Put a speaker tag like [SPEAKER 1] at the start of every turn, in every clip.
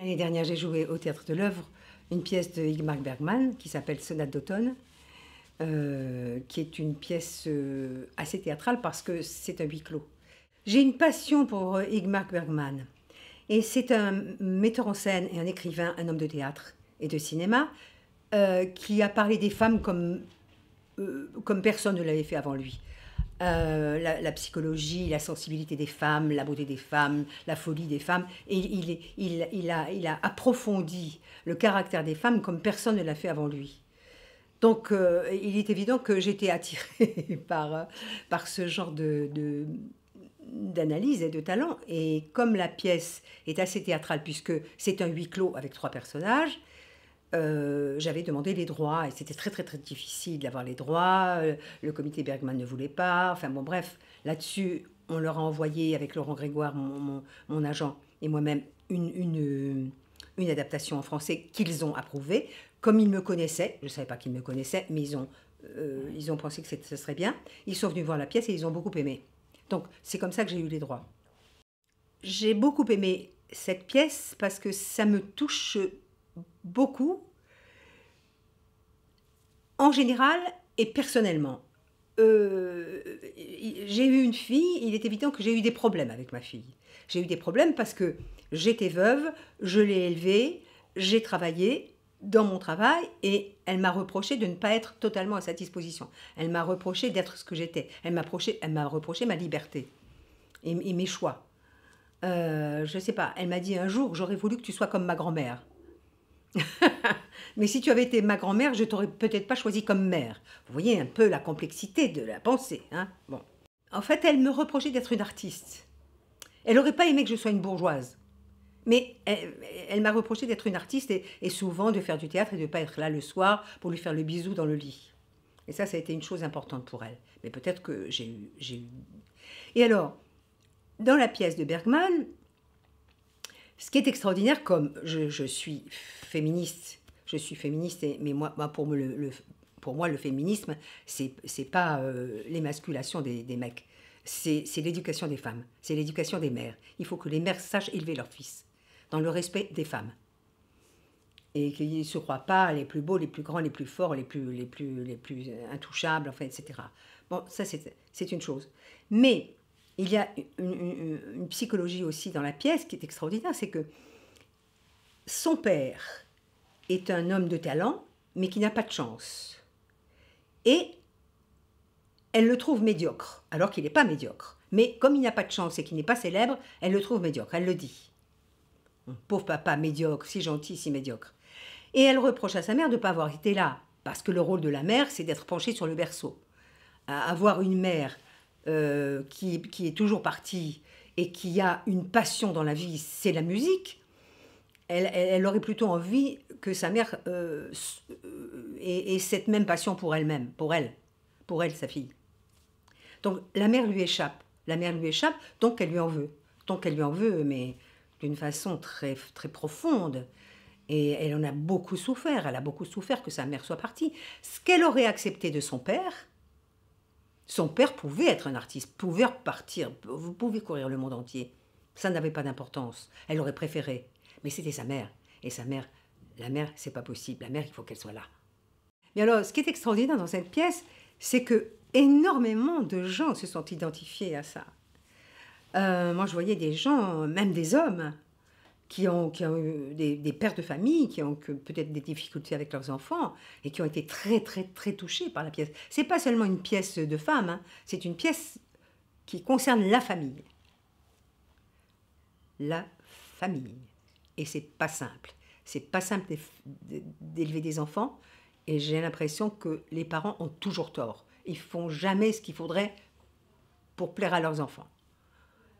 [SPEAKER 1] L'année dernière, j'ai joué au Théâtre de l'œuvre une pièce de Igmar Bergman qui s'appelle Sonate d'automne, euh, qui est une pièce euh, assez théâtrale parce que c'est un huis clos. J'ai une passion pour euh, Igmar Bergman. Et c'est un metteur en scène et un écrivain, un homme de théâtre et de cinéma, qui a parlé des femmes comme personne ne l'avait fait avant lui. Euh, la, psychologie, la sensibilité des femmes, la beauté des femmes, la folie des femmes. Et il, a, approfondi le caractère des femmes comme personne ne l'a fait avant lui. Donc euh, il est évident que j'étais attirée par, ce genre de d'analyse et de talent. Et comme la pièce est assez théâtrale, puisque c'est un huis clos avec trois personnages, euh, j'avais demandé les droits et c'était très très très difficile d'avoir les droits. Euh, le comité Bergman ne voulait pas. Enfin bon, bref, là-dessus, on leur a envoyé avec Laurent Grégoire, mon, agent, et moi-même, une, euh, une, adaptation en français qu'ils ont approuvée. Comme ils me connaissaient, je ne savais pas qu'ils me connaissaient, mais ils ont, ils ont pensé que ce serait bien. Ils sont venus voir la pièce et ils ont beaucoup aimé. Donc c'est comme ça que j'ai eu les droits. J'ai beaucoup aimé cette pièce parce que ça me touche beaucoup, en général et personnellement. Euh, j'ai eu une fille, il est évident que j'ai eu des problèmes avec ma fille. J'ai eu des problèmes parce que j'étais veuve, je l'ai élevée, j'ai travaillé dans mon travail et elle m'a reproché de ne pas être totalement à sa disposition. Elle m'a reproché d'être ce que j'étais. Elle m'a reproché, ma liberté et, mes choix. Euh, je ne sais pas, elle m'a dit un jour, j'aurais voulu que tu sois comme ma grand-mère. Mais si tu avais été ma grand-mère, je t'aurais peut-être pas choisi comme mère. Vous voyez un peu la complexité de la pensée. Hein bon. En fait, elle me reprochait d'être une artiste. Elle n'aurait pas aimé que je sois une bourgeoise. Mais euh, elle, m'a reproché d'être une artiste et, souvent de faire du théâtre et de ne pas être là le soir pour lui faire le bisou dans le lit. Et ça, ça a été une chose importante pour elle. Mais peut-être que j'ai eu, eu... Et alors, dans la pièce de Bergman, ce qui est extraordinaire, comme je, suis féministe, je suis féministe, mais moi, pour, me le, pour moi, le féminisme, c'est pas euh, l'émasculation des, mecs, c'est l'éducation des femmes, c'est l'éducation des mères. Il faut que les mères sachent élever leurs fils, dans le respect des femmes et qu'ils ne se croient pas les plus beaux, les plus grands, les plus forts, les plus, les plus, les plus intouchables, enfin, etc. Bon, ça, c'est une chose. Mais il y a une, psychologie aussi dans la pièce qui est extraordinaire, c'est que son père est un homme de talent, mais qui n'a pas de chance. Et elle le trouve médiocre, alors qu'il n'est pas médiocre. Mais comme il n'a pas de chance et qu'il n'est pas célèbre, elle le trouve médiocre, elle le dit. Pauvre papa, médiocre, si gentil, si médiocre. Et elle reproche à sa mère de ne pas avoir été là, parce que le rôle de la mère, c'est d'être penchée sur le berceau. avoir une mère euh, qui, est toujours partie et qui a une passion dans la vie, c'est la musique, elle, aurait plutôt envie que sa mère euh, euh, ait, cette même passion pour elle-même, pour elle, pour elle, sa fille. Donc la mère lui échappe, la mère lui échappe, donc elle lui en veut, donc elle lui en veut, mais d'une façon très, très profonde. Et elle en a beaucoup souffert, elle a beaucoup souffert que sa mère soit partie. Ce qu'elle aurait accepté de son père, son père pouvait être un artiste, pouvait repartir, vous pouvez courir le monde entier. Ça n'avait pas d'importance. Elle aurait préféré. Mais c'était sa mère. Et sa mère, la mère, c'est pas possible. La mère, il faut qu'elle soit là. Mais alors, ce qui est extraordinaire dans cette pièce, c'est que énormément de gens se sont identifiés à ça. Euh, moi, je voyais des gens, même des hommes, qui ont, eu des, pères de famille, qui ont peut-être des difficultés avec leurs enfants et qui ont été très, très, très touchés par la pièce. C'est pas seulement une pièce de femme, hein. c'est une pièce qui concerne la famille. La famille. Et c'est pas simple. C'est pas simple d'élever des enfants et j'ai l'impression que les parents ont toujours tort. Ils font jamais ce qu'il faudrait pour plaire à leurs enfants.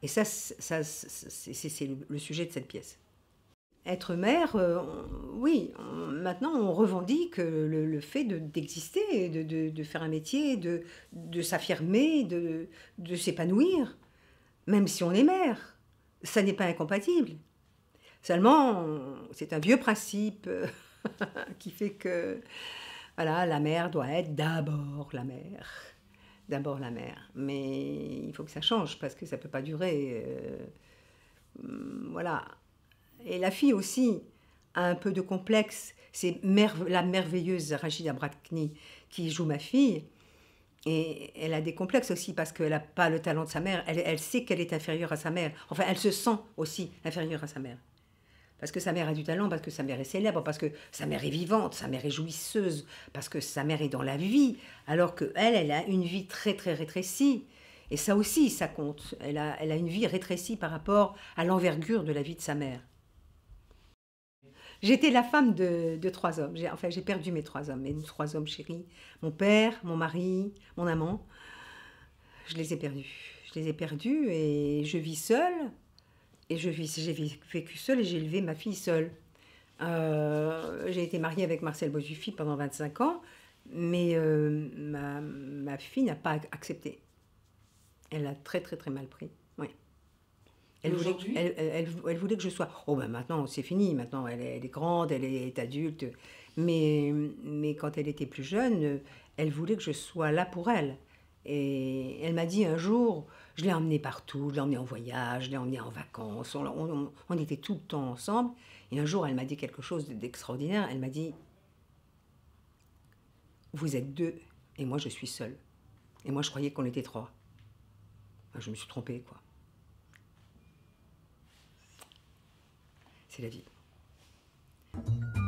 [SPEAKER 1] Et ça, ça c'est le sujet de cette pièce. Être mère, euh, oui, maintenant on revendique le, fait d'exister, de, faire un métier, de, s'affirmer, de, s'épanouir, même si on est mère. Ça n'est pas incompatible. Seulement, c'est un vieux principe qui fait que voilà, la mère doit être d'abord la mère d'abord la mère, Mais il faut que ça change parce que ça ne peut pas durer. Euh, mm, voilà. Et la fille aussi a un peu de complexe. C'est la merveilleuse Rachida Brakni qui joue ma fille. Et elle a des complexes aussi parce qu'elle n'a pas le talent de sa mère. elle sait qu'elle est inférieure à sa mère. Enfin, elle se sent aussi inférieure à sa mère parce que sa mère a du talent, parce que sa mère est célèbre, parce que sa mère est vivante, sa mère est jouisseuse, parce que sa mère est dans la vie, alors qu'elle, elle, elle a une vie très très rétrécie. Et ça aussi, ça compte. Elle a, une vie rétrécie par rapport à l'envergure de la vie de sa mère. J'étais la femme de, trois hommes. enfin, j'ai perdu mes trois hommes, mes trois hommes chéris. Mon père, mon mari, mon amant. Je les ai perdus. Je les ai perdus et je vis seule. Et j'ai vécu seule et j'ai élevé ma fille seule. Euh, j'ai été mariée avec Marcel Bosufi pendant 25 ans, mais euh, ma, ma, fille n'a pas accepté. Elle a très très très mal pris. Oui. Elle, voulait, que je sois. Oh ben maintenant c'est fini, maintenant elle est, est grande, elle est adulte. Mais, mais quand elle était plus jeune, elle voulait que je sois là pour elle. Et elle m'a dit un jour, je l'ai emmené partout, je l'ai emmené en voyage, je l'ai emmené en vacances, on, était tout le temps ensemble. Et un jour, elle m'a dit quelque chose d'extraordinaire. Elle m'a dit, vous êtes deux et moi je suis seule. Et moi je croyais qu'on était trois. je me suis trompée, quoi. C'est la vie.